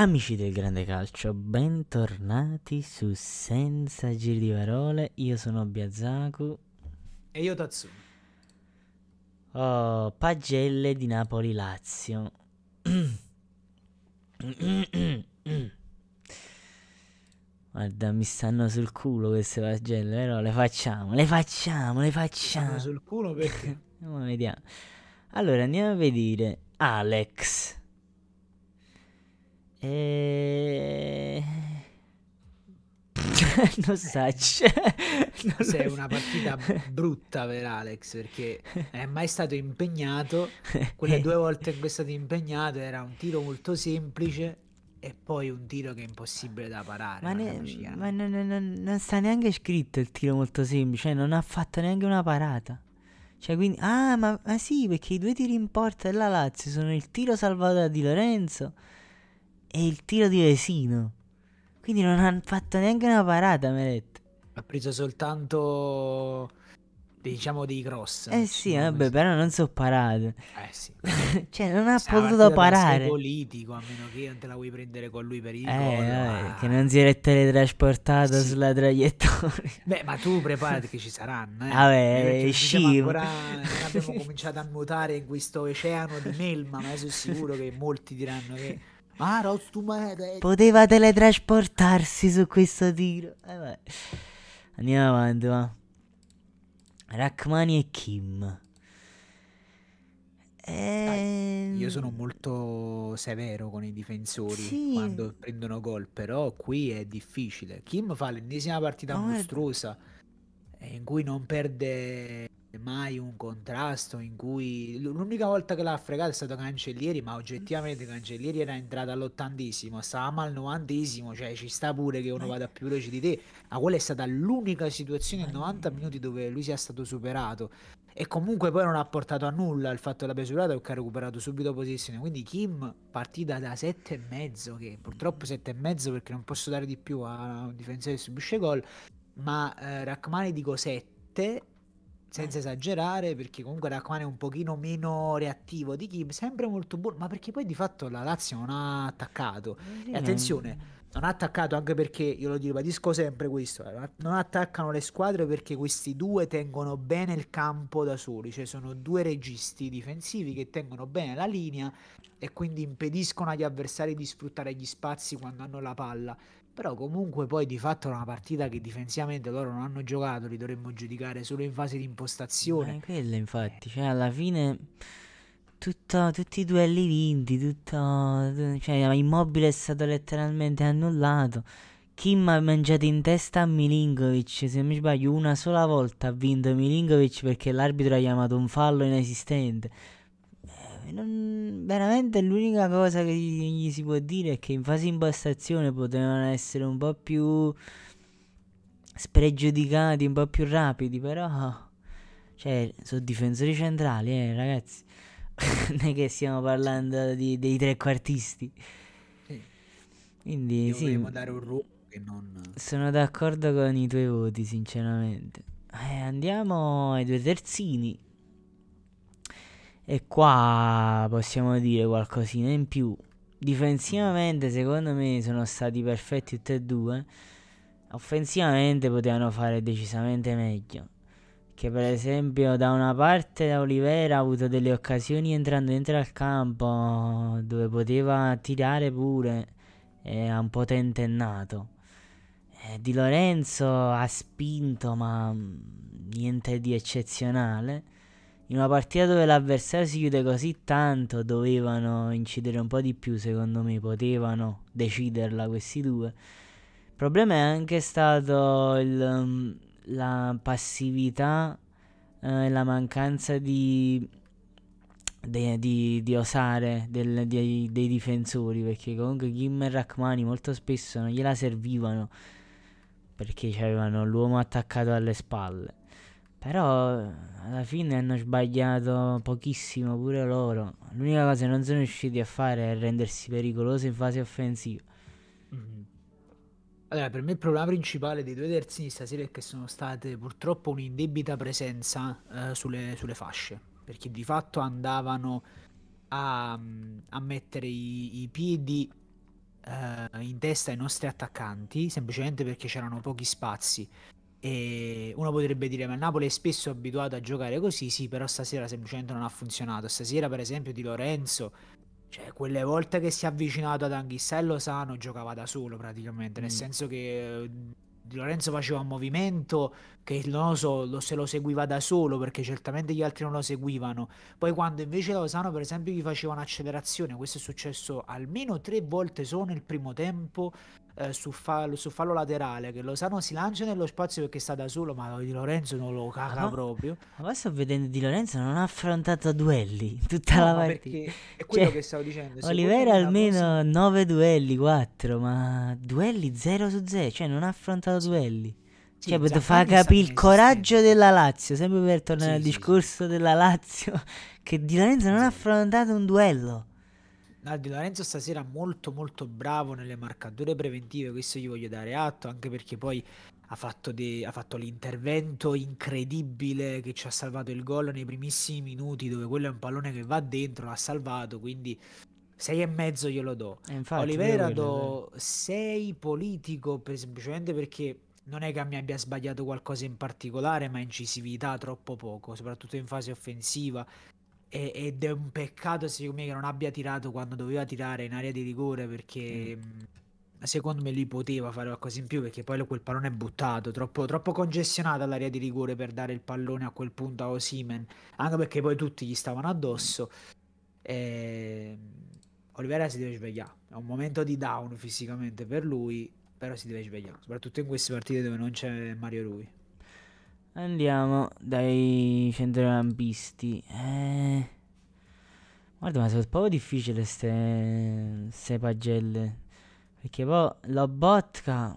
Amici del grande calcio, bentornati su Senza Giri di Parole, io sono Biazaku e io Tatsu. Oh, pagelle di Napoli-Lazio. Guarda, mi stanno sul culo queste pagelle, però le facciamo, le facciamo, le facciamo. Stanno sul culo perché? vediamo. Allora, andiamo a vedere Alex e... Eh, non sai. Eh. Cioè, non Sei una partita brutta per Alex perché non è mai stato impegnato. Quelle due volte in cui è stato impegnato era un tiro molto semplice e poi un tiro che è impossibile da parare. Ma, ne, ma non, non, non, sta neanche scritto il tiro molto semplice, cioè non ha fatto neanche una parata. Cioè, quindi, ah, ma, ma sì, perché i due tiri in porta della Lazio sono il tiro salvato da Di Lorenzo e il tiro di Vesino. Quindi non hanno fatto neanche una parata, Meret. Ha preso soltanto diciamo dei cross. Eh sì, vabbè, so. però non so parare. Eh sì. cioè, non ha sì, potuto parare. politico, a meno che non te la vuoi prendere con lui per il eh, gol. Eh, che non si è teletrasportato sì. sulla traiettoria. Beh, ma tu preparati che ci saranno, eh. Vabbè, eh, cioè, sci. Ancora, abbiamo cominciato a nuotare in questo oceano di melma, ma sono sicuro che molti diranno che Poteva teletrasportarsi su questo tiro. Eh, Andiamo avanti, va. Rachmani e Kim. E... Ehm. Io sono molto severo con i difensori sì. quando prendono gol, però qui è difficile. Kim fa l'ennesima partita no, mostruosa è... Eh, in cui non perde mai un contrasto in cui l'unica volta che l'ha fregato è stato Cancellieri, ma oggettivamente Cancellieri era entrato all'ottantesimo, stavamo al novantesimo, cioè ci sta pure che uno eh. vada più veloce di te, ma quella è stata l'unica situazione in 90 minuti dove lui sia stato superato e comunque poi non ha portato a nulla il fatto della l'abbia superato perché ha recuperato subito posizione, quindi Kim partita da e mezzo che purtroppo mm. e mezzo perché non posso dare di più a un difensore che subisce gol, ma eh, Rachmani dico 7 senza esagerare, perché comunque Rackman è un pochino meno reattivo di Kim, sempre molto buono, ma perché poi di fatto la Lazio non ha attaccato. E eh. attenzione, non ha attaccato anche perché, io lo ribadisco sempre questo, eh, non attaccano le squadre perché questi due tengono bene il campo da soli, cioè sono due registi difensivi che tengono bene la linea e quindi impediscono agli avversari di sfruttare gli spazi quando hanno la palla però comunque poi di fatto è una partita che difensivamente loro non hanno giocato, li dovremmo giudicare solo in fase di impostazione. Ma quella infatti, cioè alla fine tutto, tutti i duelli vinti, tutto, cioè Immobile è stato letteralmente annullato. Kim ha mangiato in testa a Milinkovic, se non mi sbaglio una sola volta ha vinto Milinkovic perché l'arbitro ha chiamato un fallo inesistente. Non, veramente l'unica cosa che gli, gli, si può dire è che in fase impostazione potevano essere un po' più spregiudicati, un po' più rapidi, però... Cioè, sono difensori centrali, eh, ragazzi. non è che stiamo parlando di, dei trequartisti. Sì. Quindi, Dovremmo sì, dare un ruolo che non... Sono d'accordo con i tuoi voti, sinceramente. Eh, andiamo ai due terzini. E qua possiamo dire qualcosina in più. Difensivamente secondo me sono stati perfetti tutti e due. Offensivamente potevano fare decisamente meglio. Che per esempio da una parte Olivera ha avuto delle occasioni entrando dentro al campo dove poteva tirare pure e ha un po' tentennato. Eh, di Lorenzo ha spinto, ma mm, niente di eccezionale. In una partita dove l'avversario si chiude così tanto, dovevano incidere un po' di più, secondo me, potevano deciderla questi due. Il problema è anche stato il, mm, la passività eh, e eh, la mancanza di, di, di, di osare del, dei difensori, perché comunque Kim e Rachmani molto spesso non gliela servivano perché avevano l'uomo attaccato alle spalle. Però eh, alla fine hanno sbagliato pochissimo pure loro. L'unica cosa che non sono riusciti a fare è rendersi pericolosi in fase offensiva. Mm. Allora, per me il problema principale dei due terzini stasera è che sono state purtroppo un'indebita presenza eh, sulle, sulle, fasce. Perché di fatto andavano a, mm, a mettere i, i piedi eh, in testa ai nostri attaccanti semplicemente perché c'erano pochi spazi. E uno potrebbe dire: Ma il Napoli è spesso abituato a giocare così. Sì, però stasera semplicemente non ha funzionato. Stasera, per esempio, di Lorenzo, cioè quelle volte che si è avvicinato ad e Sano, giocava da solo praticamente. Mm. Nel senso che eh, Di Lorenzo faceva un movimento che non lo so, lo, se lo seguiva da solo perché certamente gli altri non lo seguivano. Poi, quando invece Lozano, per esempio, gli faceva un'accelerazione, questo è successo almeno tre volte solo nel primo tempo eh, su, fallo, su, fallo, laterale che Lozano si lancia nello spazio perché sta da solo ma Di Lorenzo non lo caga no, proprio ma poi sto vedendo Di Lorenzo non ha affrontato duelli tutta no, la partita perché è quello cioè, che stavo dicendo Olivera almeno 9 duelli 4 ma duelli 0 su 0 cioè non ha affrontato duelli sì, cioè, per esatto, far capire il coraggio esistente. della Lazio, sempre per tornare sì, al sì, discorso della Lazio, che Di Lorenzo non ha affrontato un duello ah, Di Lorenzo stasera molto molto bravo nelle marcature preventive, questo gli voglio dare atto, anche perché poi ha fatto, de- ha fatto, l'intervento incredibile che ci ha salvato il gol nei primissimi minuti, dove quello è un pallone che va dentro, l'ha salvato, quindi 6 e mezzo glielo do. Eh, infatti, Olivera do 6 politico per, semplicemente perché non è che mi abbia sbagliato qualcosa in particolare, ma incisività troppo poco, soprattutto in fase offensiva. E, ed è un peccato secondo me che non abbia tirato quando doveva tirare in area di rigore perché mm. secondo me lui poteva fare qualcosa in più perché poi quel pallone è buttato troppo, troppo congestionata l'area di rigore per dare il pallone a quel punto a Osimen anche perché poi tutti gli stavano addosso e... Ehm, Olivera si deve svegliare è un momento di down fisicamente per lui però si deve svegliare soprattutto in queste partite dove non c'è Mario Rui Andiamo dai centrocampisti. Eh. Guarda, ma sono un po' difficile queste ste pagelle. Perché poi Lobotka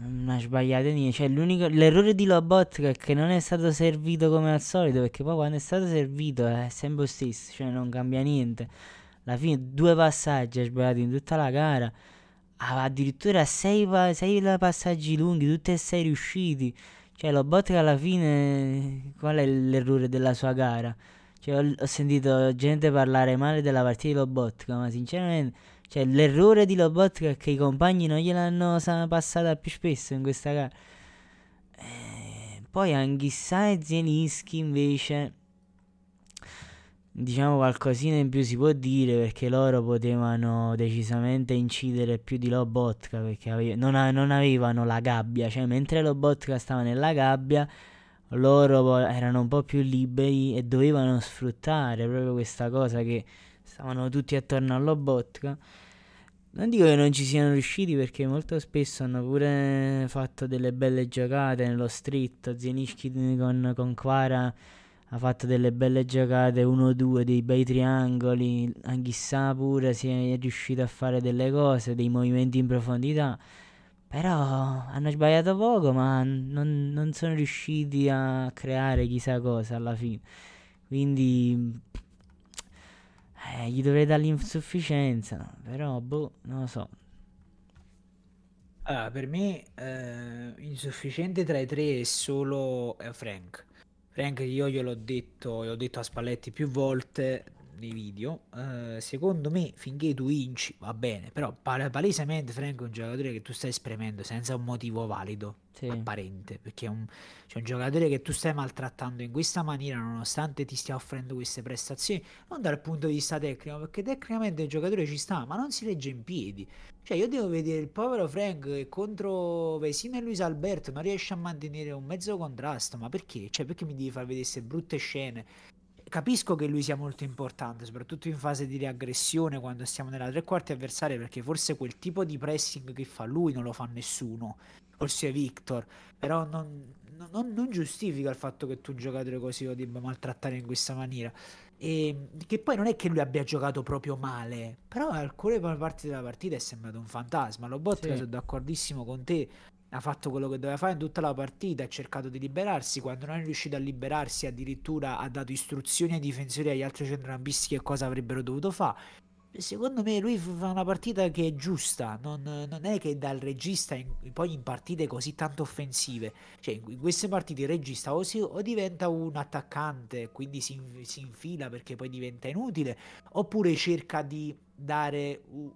non ha sbagliato niente. Cioè, l'errore di Lobotka è che non è stato servito come al solito. Perché poi quando è stato servito eh, è sempre lo stesso. Cioè, non cambia niente. Alla fine due passaggi ha sbagliato in tutta la gara. Aveva addirittura sei, sei passaggi lunghi, tutti e sei riusciti. Cioè, lo Bottas alla fine, qual è l'errore della sua gara? Cioè, ho, ho, sentito gente parlare male della partita di Lobotka, ma sinceramente, cioè, l'errore di Lobotka è che i compagni non gliel'hanno passata più spesso in questa gara. Eh, poi Anghissà e Zielinski invece diciamo qualcosina in più si può dire perché loro potevano decisamente incidere più di Lobotka perché ave- non, a- non, avevano la gabbia, cioè mentre Lobotka stava nella gabbia loro po- erano un po' più liberi e dovevano sfruttare proprio questa cosa che stavano tutti attorno a Lobotka. Non dico che non ci siano riusciti perché molto spesso hanno pure fatto delle belle giocate nello street, Zienischi con, con Quara ha fatto delle belle giocate 1-2, dei bei triangoli, chissà pure se è riuscito a fare delle cose, dei movimenti in profondità. Però hanno sbagliato poco, ma non, non sono riusciti a creare chissà cosa alla fine. Quindi eh, gli dovrei dare l'insufficienza, però boh, non lo so. Allora, ah, per me eh, insufficiente tra i tre è solo eh, Frank Frank io gliel'ho detto, l'ho detto a Spalletti più volte, nei video, eh, secondo me finché tu vinci va bene, però pal- palesemente Franco è un giocatore che tu stai esprimendo senza un motivo valido, sì. apparente, perché è un, cioè un giocatore che tu stai maltrattando in questa maniera nonostante ti stia offrendo queste prestazioni, non dal punto di vista tecnico, perché tecnicamente il giocatore ci sta, ma non si legge in piedi. Cioè io devo vedere il povero Frank che contro Vesino e Luis Alberto non riesce a mantenere un mezzo contrasto, ma perché? Cioè perché mi devi far vedere queste brutte scene? capisco che lui sia molto importante, soprattutto in fase di riaggressione quando siamo nella tre quarti avversaria, perché forse quel tipo di pressing che fa lui non lo fa nessuno, forse è Victor, però non, non, non giustifica il fatto che tu un giocatore così lo debba maltrattare in questa maniera. E, che poi non è che lui abbia giocato proprio male, però alcune parti della partita è sembrato un fantasma. Lo Botte, sì. sono d'accordissimo con te, ha fatto quello che doveva fare in tutta la partita, ha cercato di liberarsi, quando non è riuscito a liberarsi addirittura ha dato istruzioni ai difensori e agli altri centrocampisti che cosa avrebbero dovuto fare, secondo me lui fa una partita che è giusta, non, non è che dal regista in, poi in partite così tanto offensive, cioè in queste partite il regista o, si, o diventa un attaccante, quindi si, si, infila perché poi diventa inutile, oppure cerca di dare un,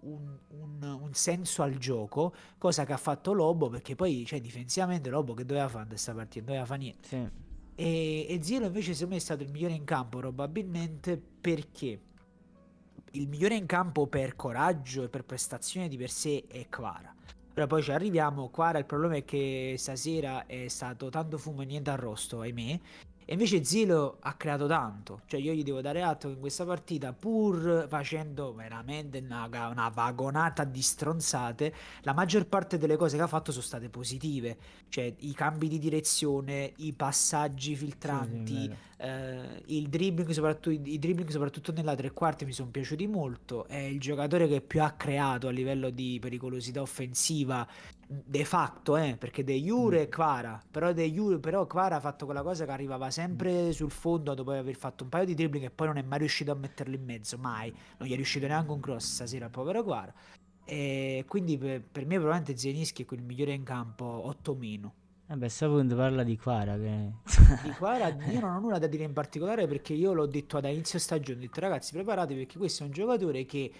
un, un, senso al gioco, cosa che ha fatto Lobo, perché poi cioè, difensivamente Lobo che doveva fare questa partita, non doveva fare niente. Sì. E, e Zilo invece secondo me è stato il migliore in campo probabilmente perché il migliore in campo per coraggio e per prestazione di per sé è Quara. Ora poi ci arriviamo, Quara il problema è che stasera è stato tanto fumo e niente arrosto, ahimè, e invece Zilo ha creato tanto, cioè io gli devo dare atto che in questa partita pur facendo veramente una, una vagonata di stronzate, la maggior parte delle cose che ha fatto sono state positive, cioè i cambi di direzione, i passaggi filtranti, sì, eh, il dribbling soprattutto, i dribbling soprattutto nella tre quarti mi sono piaciuti molto, è il giocatore che più ha creato a livello di pericolosità offensiva de facto, eh, perché De Jure e mm. Quara, però De Jure, però Quara ha fatto quella cosa che arrivava sempre mm. sul fondo dopo aver fatto un paio di dribbling e poi non è mai riuscito a metterlo in mezzo, mai, non gli è riuscito neanche un cross stasera al povero Quara. E quindi per, per me probabilmente Zienischi è quel migliore in campo, 8 meno. Vabbè, eh a questo punto parla di Quara. Che... di Quara io non ho nulla da dire in particolare perché io l'ho detto ad inizio stagione, ho detto ragazzi preparatevi perché questo è un giocatore che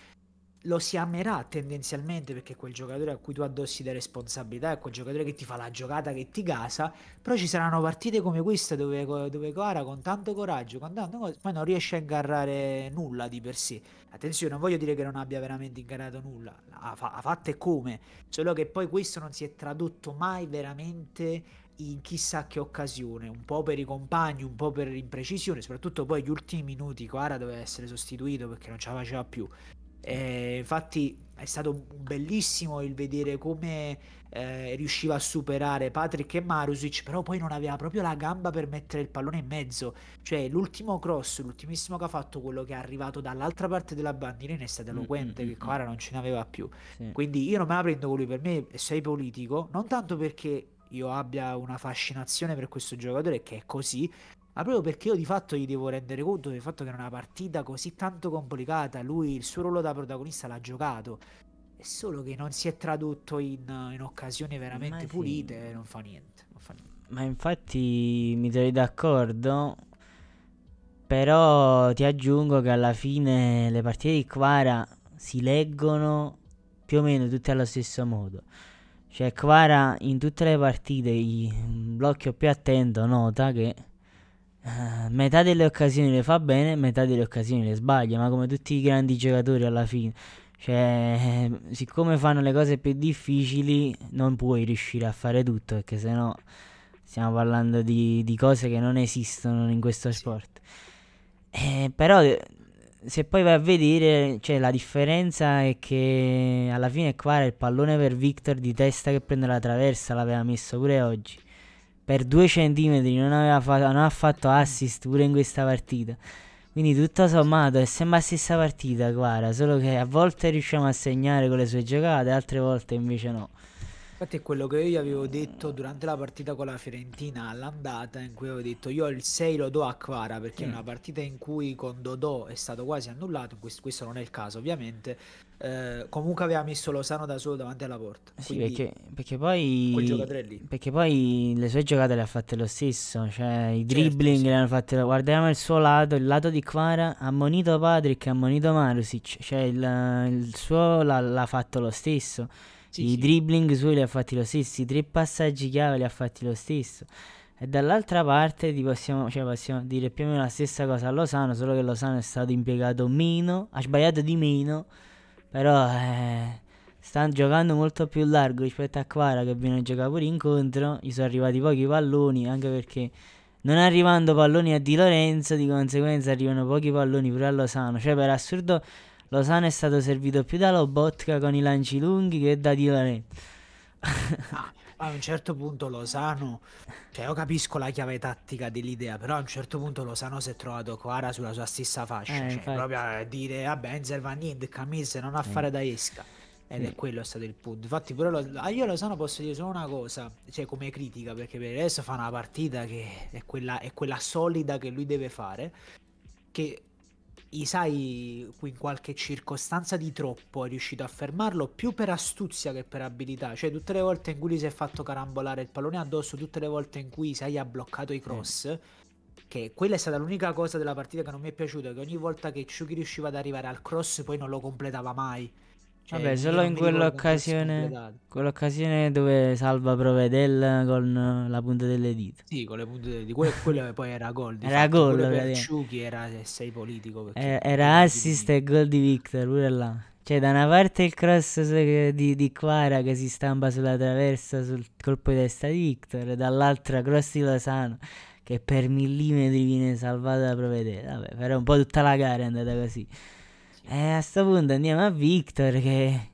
lo si amerà tendenzialmente perché è quel giocatore a cui tu addossi le responsabilità, è quel giocatore che ti fa la giocata che ti casa, però ci saranno partite come questa dove, dove Coara con tanto coraggio, con tanto coraggio, poi non riesce a ingarrare nulla di per sé. Attenzione, non voglio dire che non abbia veramente ingarrato nulla, ha, fa- ha fatto e come, solo che poi questo non si è tradotto mai veramente in chissà che occasione, un po' per i compagni, un po' per l'imprecisione soprattutto poi gli ultimi minuti Coara doveva essere sostituito perché non ce la faceva più. Eh, infatti è stato bellissimo il vedere come eh, riusciva a superare Patrick e Marusic, però poi non aveva proprio la gamba per mettere il pallone in mezzo. Cioè l'ultimo cross, l'ultimissimo che ha fatto, quello che è arrivato dall'altra parte della bandierina è stato mm, mm, eloquente, mm-hmm. che qua mm, non ce n'aveva più. Sì. Quindi io non me la prendo con lui, per me sei politico, non tanto perché io abbia una fascinazione per questo giocatore che è così, ma proprio perché io di fatto gli devo rendere conto del fatto che era una partita così tanto complicata, lui il suo ruolo da protagonista l'ha giocato, è solo che non si è tradotto in, in occasioni veramente sì. pulite, eh, non fa, niente, non fa niente. Ma infatti mi trovi d'accordo, però ti aggiungo che alla fine le partite di Quara si leggono più o meno tutte allo stesso modo. Cioè Quara in tutte le partite, l'occhio più attento nota che eh, metà delle occasioni le fa bene, metà delle occasioni le sbaglia, ma come tutti i grandi giocatori alla fine. Cioè, eh, siccome fanno le cose più difficili, non puoi riuscire a fare tutto, perché sennò stiamo parlando di, di cose che non esistono in questo sport. Eh, però se poi vai a vedere, cioè, la differenza è che alla fine qua era il pallone per Victor di testa che prende la traversa, l'aveva messo pure oggi per due centimetri non, aveva fatto, non ha fatto assist pure in questa partita. Quindi tutto sommato è sempre la stessa partita, guarda, solo che a volte riusciamo a segnare con le sue giocate, altre volte invece no. Infatti è quello che io gli avevo detto durante la partita con la Fiorentina all'andata in cui avevo detto io il 6 lo do a Quara perché mm. è una mm. partita in cui con Dodò è stato quasi annullato, questo, questo non è il caso ovviamente, eh, comunque aveva messo Lozano da solo davanti alla porta. Sì, perché, perché, poi, perché, poi... le sue giocate le ha fatte lo stesso, cioè i certo, dribbling certo, sì. le hanno fatte... Guardiamo il suo lato, il lato di Quara, ha monito Patrick, ha monito Marusic, cioè il, il suo l'ha, l'ha fatto lo stesso. Sì, I sì. dribbling suoi li ha fatti lo stesso, i tre passaggi chiave li ha fatti lo stesso. E dall'altra parte possiamo, cioè possiamo, dire più o meno la stessa cosa a Lozano, solo che Lozano è stato impiegato meno, ha sbagliato di meno, però eh, stanno giocando molto più largo rispetto a Quara che viene a giocare pure incontro, gli sono arrivati pochi palloni, anche perché non arrivando palloni a Di Lorenzo, di conseguenza arrivano pochi palloni pure a Lozano, cioè per assurdo Lozano è stato servito più da Lobotka con i lanci lunghi che da Di Laurenti. ah, a un certo punto Lozano, cioè io capisco la chiave tattica dell'idea, però a un certo punto Lozano si è trovato Coara sulla sua stessa fascia, eh, cioè proprio a dire vabbè ah, non va a niente, Camise non ha eh. fare eh. da esca. Ed è mm. quello stato il punto. Infatti, però lo, ah, io lo sono posso dire solo una cosa, cioè come critica, perché per adesso fa una partita che è quella, è quella solida che lui deve fare. Che Isai in qualche circostanza di troppo è riuscito a fermarlo più per astuzia che per abilità, cioè tutte le volte in cui gli si è fatto carambolare il pallone addosso, tutte le volte in cui Isai ha bloccato i cross, mm. che quella è stata l'unica cosa della partita che non mi è piaciuta, che ogni volta che Ciuchi riusciva ad arrivare al cross poi non lo completava mai. Cioè, Vabbè, solo in quell'occasione, quell'occasione dove salva Provedel con la punta delle dita. Sì, con le punte delle dita. Quello, quello poi era gol. Era gol. era sei politico. Era, era assist e gol di Victor, pure là. Cioè, da una parte il cross di, di Quara che si stampa sulla traversa sul colpo di testa di Victor, dall'altra cross di Lozano che per millimetri viene salvata da Provedel. Vabbè, però un po' tutta la gara è andata così. E eh, a sto punto andiamo a Victor che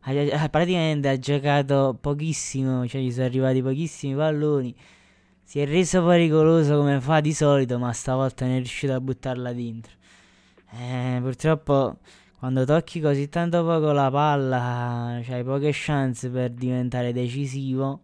ha, praticamente ha giocato pochissimo, cioè gli sono arrivati pochissimi palloni. Si è reso pericoloso come fa di solito, ma stavolta non è riuscito a buttarla dentro. Eh, purtroppo quando tocchi così tanto poco la palla, hai poche chance per diventare decisivo.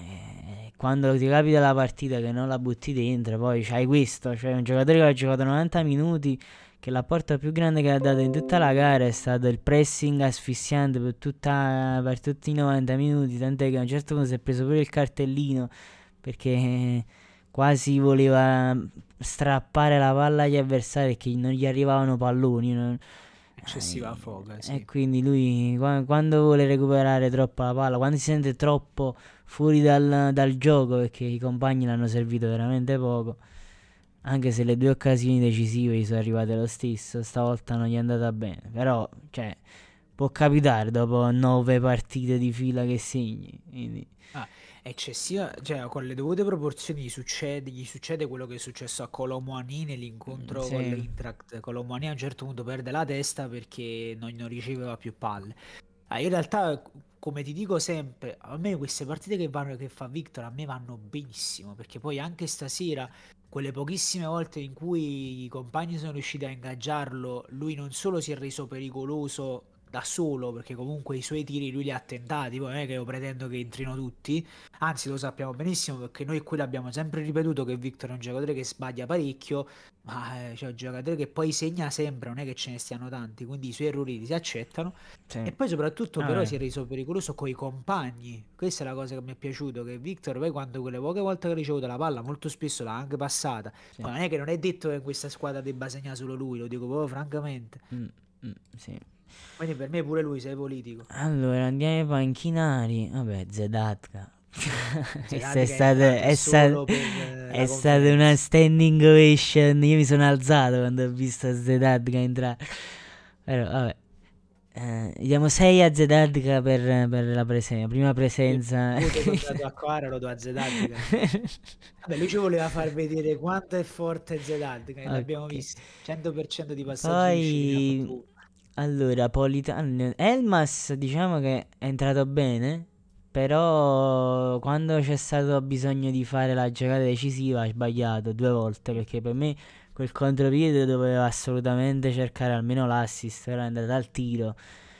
Eh, quando ti capita la partita che non la butti dentro, poi c'hai questo, cioè un giocatore che ha giocato 90 minuti che l'apporto più grande che ha dato in tutta la gara è stato il pressing asfissiante per, tutta, per tutti i 90 minuti, tant'è che a un certo punto si è preso pure il cartellino perché eh, quasi voleva strappare la palla agli avversari che non gli arrivavano palloni. Non... Eccessiva eh, foga, sì. E quindi lui quando vuole recuperare troppo la palla, quando si sente troppo fuori dal, dal gioco perché i compagni l'hanno servito veramente poco anche se le due occasioni decisive gli sono arrivate lo stesso, stavolta non gli è andata bene. Però, cioè, può capitare dopo nove partite di fila che segni. Quindi... Ah, eccessiva, cioè, con le dovute proporzioni gli succede, gli succede quello che è successo a Colomuani nell'incontro mm, sì. con l'Intract. Colomuani a un certo punto perde la testa perché non, non riceveva più palle. Ah, in realtà, come ti dico sempre, a me queste partite che, vanno, che fa Victor a me vanno benissimo perché poi anche stasera quelle pochissime volte in cui i compagni sono riusciti a ingaggiarlo, lui non solo si è reso pericoloso da solo, perché comunque i suoi tiri lui li ha tentati, poi non è che io pretendo che entrino tutti, anzi lo sappiamo benissimo perché noi qui l'abbiamo sempre ripetuto che Victor è un giocatore che sbaglia parecchio, ma c'è cioè, un giocatore che poi segna sempre, non è che ce ne stiano tanti, quindi i suoi errori li si accettano. Sì. E poi soprattutto ah, però eh. si è reso pericoloso con i compagni. Questa è la cosa che mi è piaciuto, che Victor poi quando quelle poche volte che ha ricevuto la palla, molto spesso l'ha anche passata. Sì. Ma non è che non è detto che in questa squadra debba segnare solo lui, lo dico proprio francamente. Mm, mm, sì. Quindi per me pure lui sei politico. Allora andiamo ai panchinari. Vabbè, Zedatka. Cioè, è, stata, è, sta- eh, è stata, una standing ovation. Io mi sono alzato quando ho visto Zedadka entrare. Però, vabbè. Eh, diamo 6 a Zedadka per, per la, presen- prima presenza. Io ho a Quara, lo do a Zedadka. Vabbè, lui ci voleva far vedere quanto è forte Zedadka. Okay. L'abbiamo visto 100% di passaggi. Poi, allora, Politano Elmas, diciamo che è entrato bene però quando c'è stato bisogno di fare la giocata decisiva ha sbagliato due volte perché per me quel contropiede doveva assolutamente cercare almeno l'assist, era andata al tiro.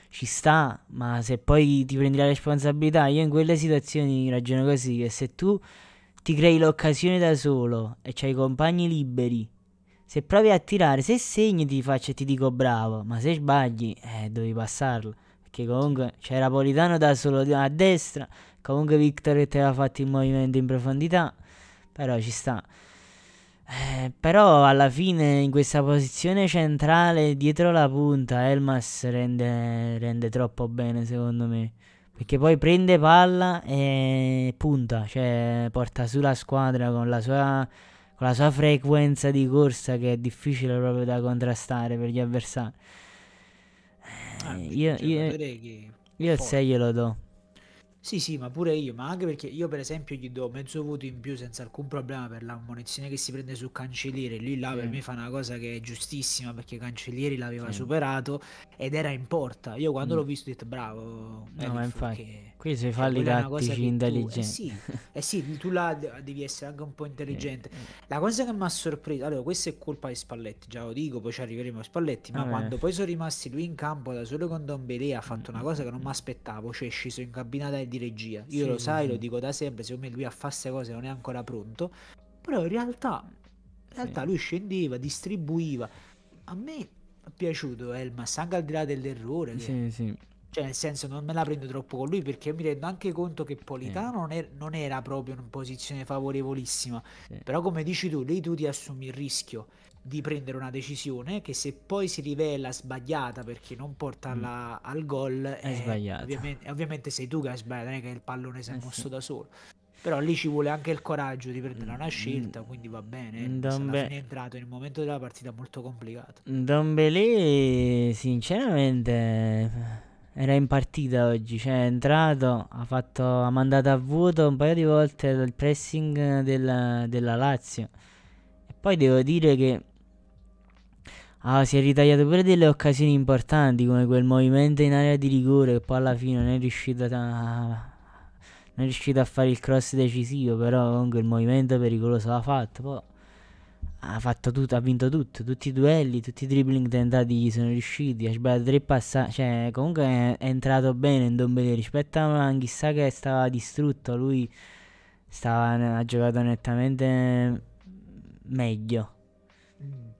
Ci sta, ma se poi ti prendi la responsabilità, io in quelle situazioni ragiono così, che se tu ti crei l'occasione da solo e c'hai i compagni liberi, se provi a tirare, se segni ti faccio e ti dico bravo, ma se sbagli, eh, devi passarlo perché comunque c'era Politano da solo a destra, comunque Victor che te aveva fatto il movimento in profondità, però ci sta. Eh, però alla fine in questa posizione centrale dietro la punta Elmas rende, rende troppo bene secondo me. Perché poi prende palla e punta, cioè porta su la squadra con la sua, con la sua frequenza di corsa che è difficile proprio da contrastare per gli avversari. Ah, eh, io, io, io, il 6 glielo do. Sì, sì, ma pure io, ma anche perché io per esempio gli do mezzo voto in più senza alcun problema per l'ammonizione che si prende su Cancellieri, lui là per me fa una cosa che è giustissima perché Cancellieri l'aveva sì. superato ed era in porta. Io quando mm. l'ho visto ho detto bravo, no, ma infatti, qui si fa lì tattici intelligenti. eh sì, eh sì, tu là devi essere anche un po' intelligente. La cosa che mi ha sorpreso, allora questa è colpa di Spalletti, già lo dico, poi ci arriveremo a Spalletti, ma ah, quando eh. poi sono rimasti lui in campo da solo con Don Belé ha fatto mm, una mm, cosa mm, che non mi aspettavo, cioè è sceso in cabina da di regia. Io sì, lo sai, sì. lo dico da sempre, secondo me lui a fare queste cose non è ancora pronto. Però in realtà, in realtà sì. lui scendeva, distribuiva. A me è piaciuto Elmas, anche al di là dell'errore. Che... Cioè, nel senso, non me la prendo troppo con lui perché mi rendo anche conto che Politano non, è, er-, non, era proprio in posizione favorevolissima. Però, come dici tu, lei tu ti assumi il rischio di prendere una decisione che se poi si rivela sbagliata perché non porta mm. al gol è eh, sbagliata ovviamente, ovviamente, sei tu che hai sbagliato non è che il pallone si è eh mosso sì. da solo però lì ci vuole anche il coraggio di prendere mm, una scelta mm, quindi va bene eh, Dombe... è entrato in un momento della partita molto complicato Dombele sinceramente era in partita oggi cioè è entrato ha, fatto, ha mandato a vuoto un paio di volte il pressing della, della Lazio poi devo dire che Ah, si è ritagliato pure delle occasioni importanti come quel movimento in area di rigore che poi alla fine non è riuscito a, non è riuscito a fare il cross decisivo, però comunque il movimento pericoloso l'ha fatto. Poi ha fatto tutto, ha vinto tutto, tutti i duelli, tutti i dribbling tentati gli sono riusciti, ha sbagliato tre passaggi, cioè comunque è, è entrato bene in Dombele rispetto a Man, chissà che stava distrutto, lui stava, ha giocato nettamente meglio. Mm.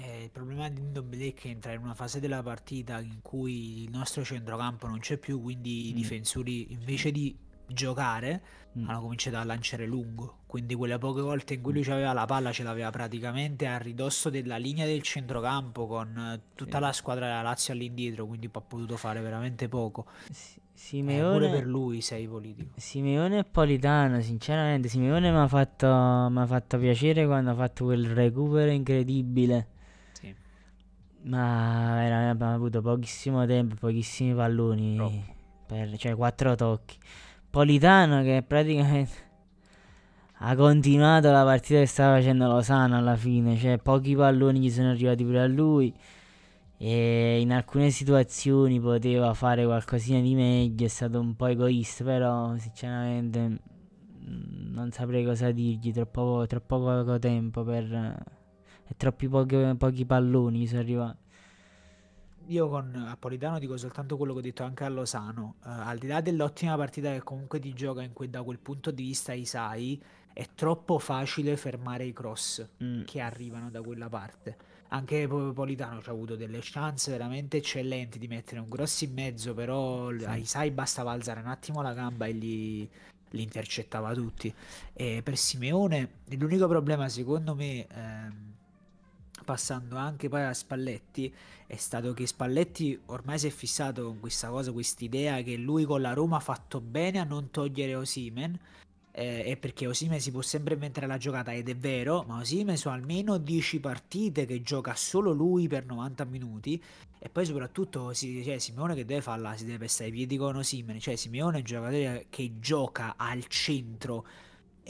Eh, il problema di Ndombele è che entra in una fase della partita in cui il nostro centrocampo non c'è più, quindi mm. i difensori invece di giocare mm. hanno cominciato a lanciare lungo. Quindi quelle poche volte in cui lui mm. aveva la palla ce l'aveva praticamente a ridosso della linea del centrocampo con eh, tutta sì. la squadra della Lazio all'indietro, quindi ha potuto fare veramente poco. S- Simeone... Eh, pure per lui sei politico. Simeone e Politano, sinceramente, Simeone mi ha fatto, fatto, piacere quando ha fatto quel recupero incredibile ma veramente abbiamo avuto pochissimo tempo, pochissimi palloni. No. Per, cioè, quattro tocchi. Politano che praticamente ha continuato la partita che stava facendo Lozano alla fine, cioè pochi palloni gli sono arrivati pure a lui e in alcune situazioni poteva fare qualcosina di meglio, è stato un po' egoista, però sinceramente mm, non saprei cosa dirgli, troppo, troppo poco tempo per e troppi pochi, pochi palloni si arriva. io con Napolitano dico soltanto quello che ho detto anche a Losano. Uh, al di là dell'ottima partita che comunque ti gioca in cui da quel punto di vista Isai, è troppo facile fermare i cross mm. che arrivano da quella parte. Anche Napolitano ci ha avuto delle chance veramente eccellenti di mettere un grosso in mezzo, però sì. a Isai bastava alzare un attimo la gamba e gli, li intercettava tutti. E per Simeone l'unico problema secondo me... Ehm, passando anche poi a Spalletti è stato che Spalletti ormai si è fissato con questa cosa, quest'idea che lui con la Roma ha fatto bene a non togliere Osimen. Eh, è perché Osimen si può sempre mettere la giocata ed è vero, ma Osimen su almeno 10 partite che gioca solo lui per 90 minuti e poi soprattutto cioè, Simeone che deve farla, si deve pestare i piedi con Osimen, cioè Simeone è un giocatore che gioca al centro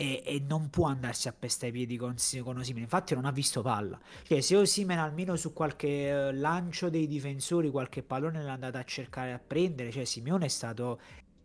e, e non può andarsi a pestare i piedi con, con Osimene. Infatti non ha visto palla. Cioè se Osimene almeno su qualche eh, lancio dei difensori, qualche pallone l'ha andato a cercare a prendere, cioè Simeone è stato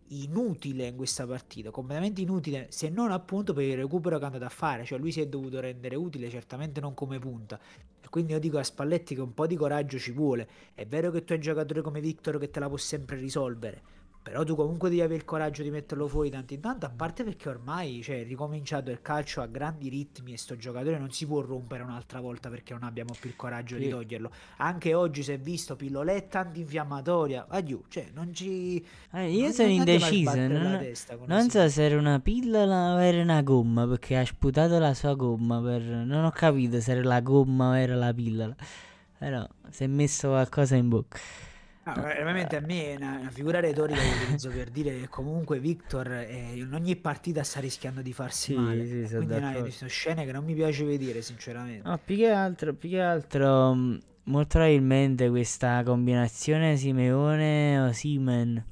inutile in questa partita, completamente inutile se non appunto per il recupero che è andato a fare, cioè lui si è dovuto rendere utile certamente non come punta. E quindi io dico a Spalletti che un po' di coraggio ci vuole. È vero che tu hai un giocatore come Victor che te la può sempre risolvere, però tu comunque devi avere il coraggio di metterlo fuori tanto in tanto, a parte perché ormai cioè, è ricominciato il calcio a grandi ritmi e sto giocatore non si può rompere un'altra volta perché non abbiamo più il coraggio sì. di toglierlo. Anche oggi si è visto pilloletta antinfiammatoria, addio, cioè non ci... Eh, io non sono indeciso, non, non so se era una pillola o era una gomma perché ha sputato la sua gomma, per... non ho capito se era la gomma o era la pillola, però si è messo qualcosa in bocca. No, eh, veramente a me è una, una figura retorica che utilizzo per dire che comunque Victor eh, in ogni partita sta rischiando di farsi sì, male. Sì, quindi no, sono scene che non mi piace vedere, sinceramente. No, più che altro, più che altro mm, molto probabilmente questa combinazione Simeone o Simen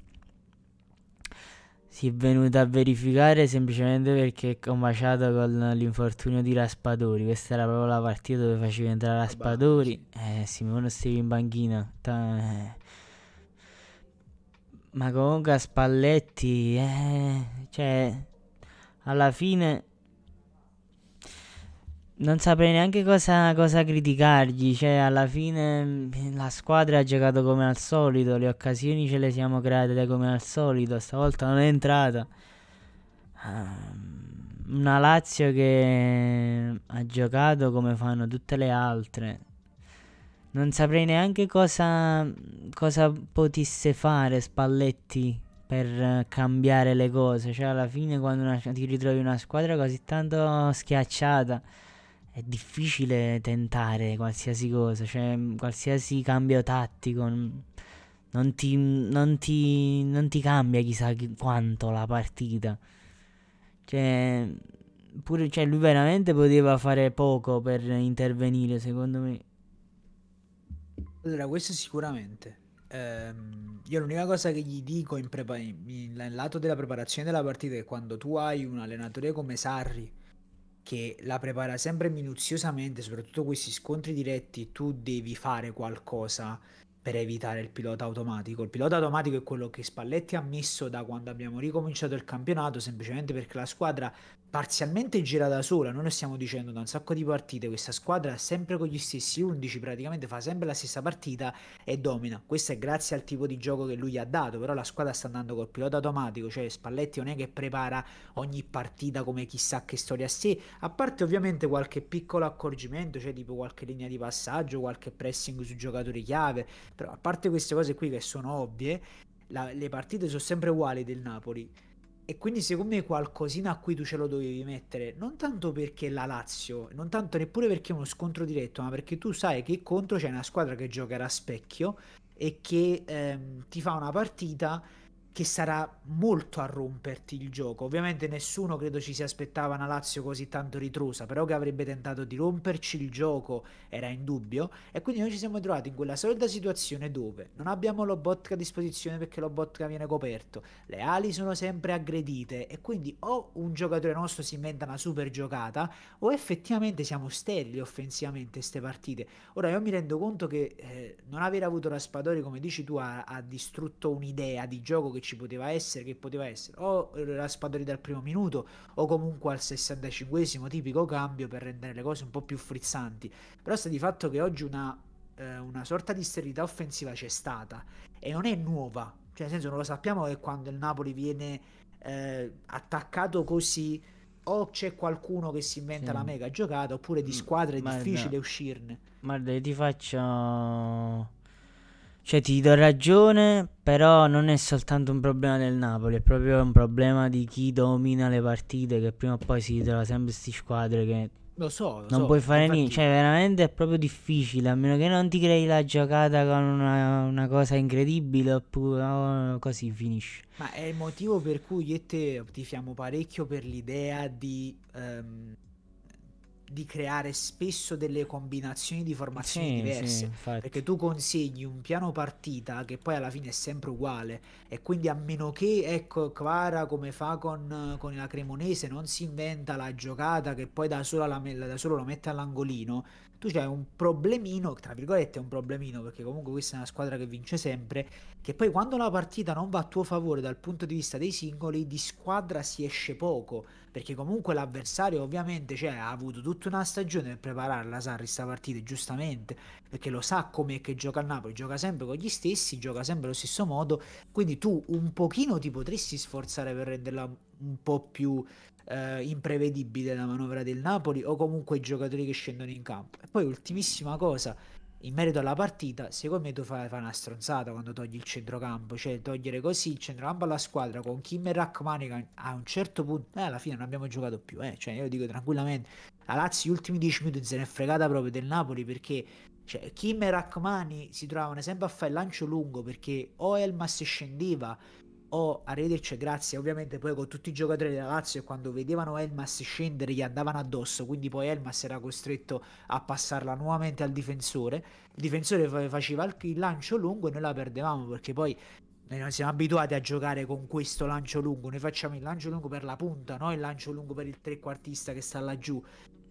si è venuta a verificare semplicemente perché è combaciato con l'infortunio di Raspadori. Questa era proprio la partita dove faceva entrare Raspadori. Eh, Simeone stava in banchina. Ta- eh, ma comunque a Spalletti, eh, cioè, alla fine non saprei neanche cosa, cosa, criticargli, cioè alla fine mm, la squadra ha giocato come al solito, le occasioni ce le siamo create come al solito, stavolta non è entrata. Ehm, una Lazio che ha giocato come fanno tutte le altre, non saprei neanche cosa, cosa potesse fare Spalletti per cambiare le cose. Cioè, alla fine, quando una, ti ritrovi una squadra così tanto schiacciata, è difficile tentare qualsiasi cosa. Cioè, qualsiasi cambio tattico. Non ti, non ti, non ti cambia chissà quanto la partita. Cioè, pure, cioè, lui veramente poteva fare poco per intervenire, secondo me. Allora, questo sicuramente. Ehm, io l'unica cosa che gli dico in prepa- in- nel lato della preparazione della partita è che quando tu hai un allenatore come Sarri che la prepara sempre minuziosamente, soprattutto questi scontri diretti, tu devi fare qualcosa per evitare il pilota automatico. Il pilota automatico è quello che Spalletti ha messo da quando abbiamo ricominciato il campionato, semplicemente perché la squadra parzialmente gira da sola. Noi lo stiamo dicendo da un sacco di partite, questa squadra sempre con gli stessi 11, praticamente fa sempre la stessa partita e domina. Questo è grazie al tipo di gioco che lui ha dato, però la squadra sta andando col pilota automatico, cioè Spalletti non è che prepara ogni partita come chissà che storia a sé, a parte ovviamente qualche piccolo accorgimento, cioè tipo qualche linea di passaggio, qualche pressing su giocatori chiave però a parte queste cose qui che sono ovvie, la, le partite sono sempre uguali del Napoli. E quindi secondo me qualcosina a cui tu ce lo dovevi mettere, non tanto perché la Lazio, non tanto neppure perché è uno scontro diretto, ma perché tu sai che contro c'è una squadra che giocherà a specchio e che ehm, ti fa una partita che sarà molto a romperti il gioco. Ovviamente nessuno credo ci si aspettava una Lazio così tanto ritrosa, però che avrebbe tentato di romperci il gioco era in dubbio e quindi noi ci siamo trovati in quella solita situazione dove non abbiamo l'obotka a disposizione perché l'obotka viene coperto, le ali sono sempre aggredite e quindi o un giocatore nostro si inventa una super giocata o effettivamente siamo sterili offensivamente queste partite. Ora io mi rendo conto che eh, non aver avuto Raspadori come dici tu ha, ha distrutto un'idea di gioco che che ci poteva essere, che poteva essere o Raspadori dal primo minuto o comunque al 65esimo tipico cambio per rendere le cose un po' più frizzanti. Però sta di fatto che oggi una, eh, una sorta di sterilità offensiva c'è stata e non è nuova, cioè nel senso non lo sappiamo che quando il Napoli viene eh, attaccato così o c'è qualcuno che si inventa sì. la mega giocata oppure di mm, squadre è difficile uscirne. Guarda, ti faccio cioè ti do ragione, però non è soltanto un problema del Napoli, è proprio un problema di chi domina le partite, che prima o poi si trova sempre queste squadre che... Lo so, lo non so, puoi fare infatti... niente, cioè veramente è proprio difficile, a meno che non ti crei la giocata con una, una cosa incredibile, oppure no, così finisce. Ma è il motivo per cui io e te tifiamo parecchio per l'idea di... Um di creare spesso delle combinazioni di formazioni sì, diverse sì, perché tu consegni un piano partita che poi alla fine è sempre uguale e quindi a meno che ecco Quara come fa con, con la Cremonese non si inventa la giocata che poi da, sola la, da solo lo mette all'angolino tu c'hai un problemino, tra virgolette un problemino, perché comunque questa è una squadra che vince sempre, che poi quando la partita non va a tuo favore dal punto di vista dei singoli, di squadra si esce poco, perché comunque l'avversario ovviamente cioè, ha avuto tutta una stagione per prepararla, Sarri, sta partita, giustamente, perché lo sa com'è che gioca a Napoli, gioca sempre con gli stessi, gioca sempre allo stesso modo, quindi tu un pochino ti potresti sforzare per renderla un po' più eh, imprevedibile la manovra del Napoli o comunque i giocatori che scendono in campo. E poi ultimissima cosa, in merito alla partita, secondo me tu fai, fai una stronzata quando togli il centrocampo, cioè togliere così il centrocampo alla squadra con Kim e Rachmanica a un certo punto, eh, alla fine non abbiamo giocato più, eh. cioè io dico tranquillamente, la Lazio gli ultimi 10 minuti se n'è fregata proprio del Napoli perché cioè, Kim e Rachmani si trovavano sempre a fare il lancio lungo perché o Elmas scendeva o a Redelci grazie ovviamente poi con tutti i giocatori della Lazio quando vedevano Elmas scendere gli andavano addosso quindi poi Elmas era costretto a passarla nuovamente al difensore il difensore faceva il lancio lungo e noi la perdevamo perché poi noi non siamo abituati a giocare con questo lancio lungo noi facciamo il lancio lungo per la punta no? il lancio lungo per il trequartista che sta laggiù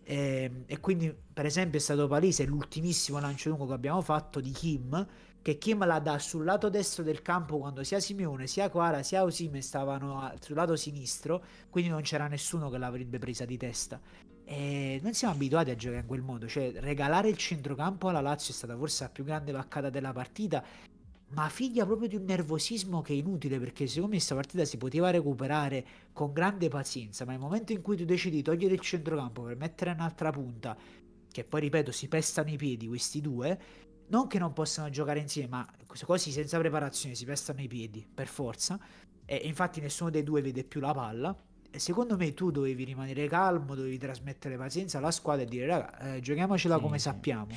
e, ehm, e quindi per esempio è stato palese l'ultimissimo lancio lungo che abbiamo fatto di Kim che Kim la dà sul lato destro del campo quando sia Simeone, sia Quara, sia Osime stavano sul lato sinistro, quindi non c'era nessuno che l'avrebbe presa di testa. E non siamo abituati a giocare in quel modo, cioè regalare il centrocampo alla Lazio è stata forse la più grande vaccata della partita, ma figlia proprio di un nervosismo che è inutile perché secondo me questa partita si poteva recuperare con grande pazienza, ma il momento in cui tu decidi di togliere il centrocampo per mettere un'altra punta, che poi ripeto si pestano i piedi questi due, non che non possano giocare insieme, ma così senza preparazione si pestano i piedi, per forza. E infatti nessuno dei due vede più la palla. E secondo me tu dovevi rimanere calmo, dovevi trasmettere pazienza alla squadra e dire, raga, eh, giochiamocela sì. come sappiamo.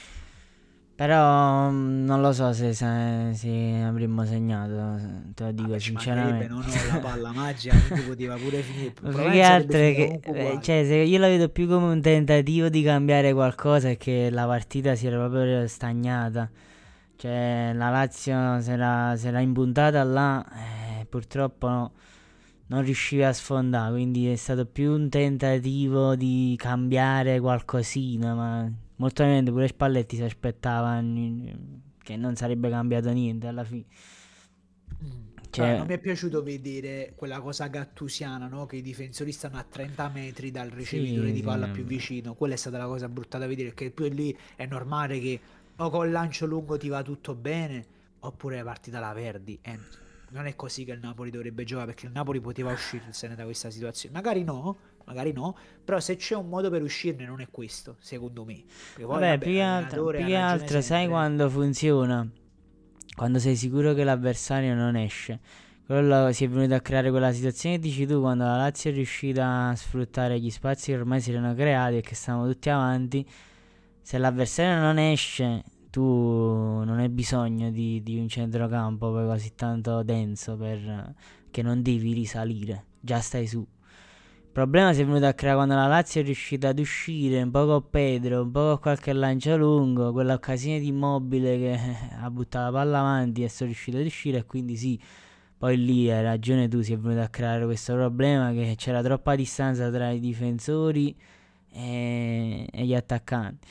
Però mm, non lo so se, se- se avremmo segnato, te lo dico Vabbè, sinceramente. non ho la palla magica, quindi poteva pure finire. Più che probabilmente altro che, cioè, se io la vedo più come un tentativo di cambiare qualcosa e che la partita si era proprio stagnata. Cioè, la Lazio se l'ha, se l'ha impuntata là, eh, purtroppo no- non riusciva a sfondare, quindi è stato più un tentativo di cambiare qualcosina, ma molto ovviamente pure Spalletti si aspettava che non sarebbe cambiato niente alla fine. Mm. Cioè... Allora, non mi è piaciuto vedere quella cosa gattusiana, no? che i difensori stanno a 30 metri dal ricevitore sì, di palla sì. più vicino. Quella è stata la cosa brutta da vedere, perché poi lì è normale che o col lancio lungo ti va tutto bene, oppure parti dalla Verdi. Eh, non è così che il Napoli dovrebbe giocare, perché il Napoli poteva uscirsene da questa situazione. Magari no, magari no, però se c'è un modo per uscirne non è questo, secondo me. Perché poi, vabbè, vabbè, più che altro, più che altro sempre. sai quando funziona? Quando sei sicuro che l'avversario non esce. Quello si è venuto a creare quella situazione che dici tu quando la Lazio è riuscita a sfruttare gli spazi che ormai si erano creati e che stavano tutti avanti. Se l'avversario non esce, tu non hai bisogno di, di un centrocampo così tanto denso per, che non devi risalire, già stai su problema si è venuto a creare quando la Lazio è riuscita ad uscire un po' con Pedro, un po' con qualche lancia lungo, quell'occasione di immobile che ha buttato la palla avanti e sono riuscito ad uscire e quindi sì, poi lì hai ragione tu, si è venuto a creare questo problema che c'era troppa distanza tra i difensori e, e gli attaccanti.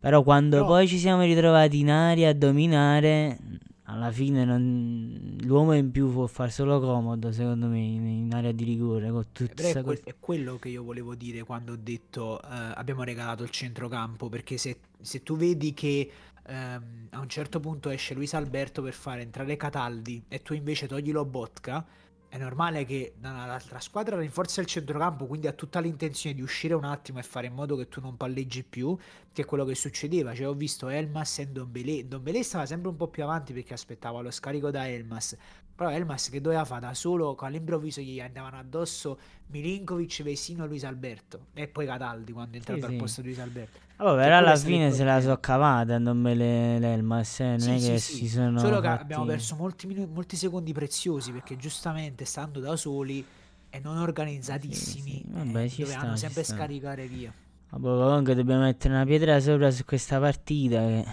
Però quando no. poi ci siamo ritrovati in aria a dominare alla fine non, l'uomo in più può far solo comodo, secondo me, in, in area di rigore. Con tutta è, quel, è, quello che io volevo dire quando ho detto eh, abbiamo regalato il centrocampo, perché se, se tu vedi che ehm, a un certo punto esce Luis Alberto per fare entrare Cataldi e tu invece togli lo Lobotka è normale che l'altra squadra rinforza il centrocampo, quindi ha tutta l'intenzione di uscire un attimo e fare in modo che tu non palleggi più, che è quello che succedeva. Cioè, ho visto Elmas e Don Belé. Don Belé stava sempre un po' più avanti perché aspettava lo scarico da Elmas. Però Elmas che doveva fare da solo, all'improvviso gli andavano addosso Milinkovic, Vesino, Luis Alberto e poi Cataldi quando è entrato sì, al sì. posto di Luis Alberto. Vabbè, però alla fine se la sono cavata a nome l'Elmas, eh, non sì, è che si sono Solo che fatti... abbiamo perso molti, minu- molti secondi preziosi perché giustamente stando da soli e non organizzatissimi Vabbè, eh, dovevano sempre scaricare via. Vabbè, comunque dobbiamo mettere una pietra sopra su questa partita che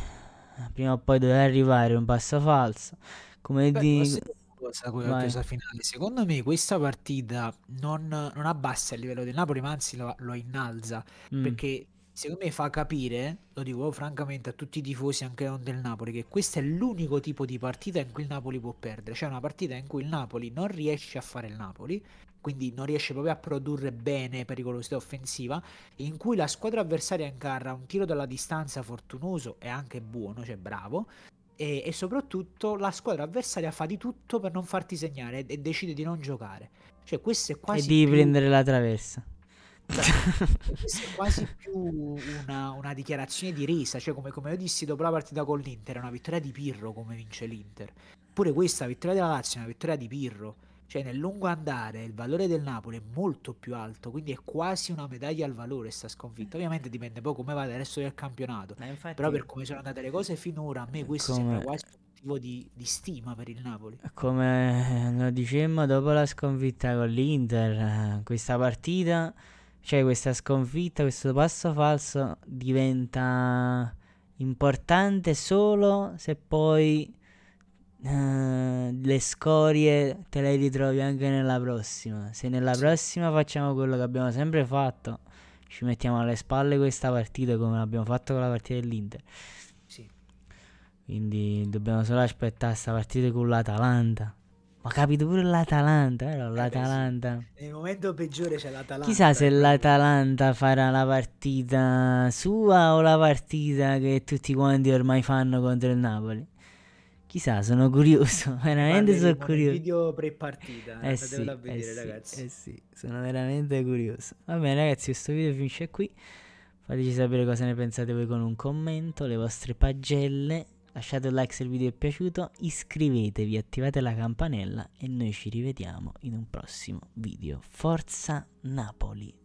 prima o poi doveva arrivare un passo falso. Come dire cosa, cosa finale. Secondo me questa partita non, non, abbassa il livello del Napoli, ma anzi lo, lo innalza. Mm. Perché secondo me fa capire, lo dico francamente a tutti i tifosi anche non del Napoli, che questo è l'unico tipo di partita in cui il Napoli può perdere, cioè una partita in cui il Napoli non riesce a fare il Napoli, quindi non riesce proprio a produrre bene pericolosità offensiva, in cui la squadra avversaria in carra un tiro dalla distanza fortunoso e anche buono, cioè bravo, e, e, soprattutto la squadra avversaria fa di tutto per non farti segnare e, e decide di non giocare. Cioè, questo è quasi. E di più... prendere la traversa. questa è quasi più una, una, dichiarazione di resa. Cioè, come, come io dissi dopo la partita con l'Inter, è una vittoria di Pirro come vince l'Inter. Pure questa vittoria della Lazio è una vittoria di Pirro cioè nel lungo andare il valore del Napoli è molto più alto, quindi è quasi una medaglia al valore questa sconfitta. Ovviamente dipende poi come va il resto del campionato, infatti... però per come sono andate le cose finora a me questo come... sembra quasi un motivo di, di stima per il Napoli. Come eh, lo dicemmo dopo la sconfitta con l'Inter, eh, questa partita cioè questa sconfitta, questo passo falso diventa importante solo se poi eh, le scorie te le ritrovi anche nella prossima. Se nella prossima facciamo quello che abbiamo sempre fatto, ci mettiamo alle spalle questa partita come abbiamo fatto con la partita dell'Inter. Sì. Quindi dobbiamo solo aspettare questa partita con l'Atalanta. Ma capito pure l'Atalanta, vero? Eh, eh, L'Atalanta. Eh sì. Nel momento peggiore c'è l'Atalanta. Chissà se l'Atalanta farà la partita sua o la partita che tutti quanti ormai fanno contro il Napoli. Chissà, sono curioso, veramente sono curioso. video pre-partita, eh sì, eh vedere, eh ragazzi. eh sì, sono veramente curioso. Va bene ragazzi, questo video finisce qui. Fateci sapere cosa ne pensate voi con un commento, le vostre pagelle. Lasciate un like se il video è piaciuto, iscrivetevi, attivate la campanella e noi ci rivediamo in un prossimo video. Forza Napoli!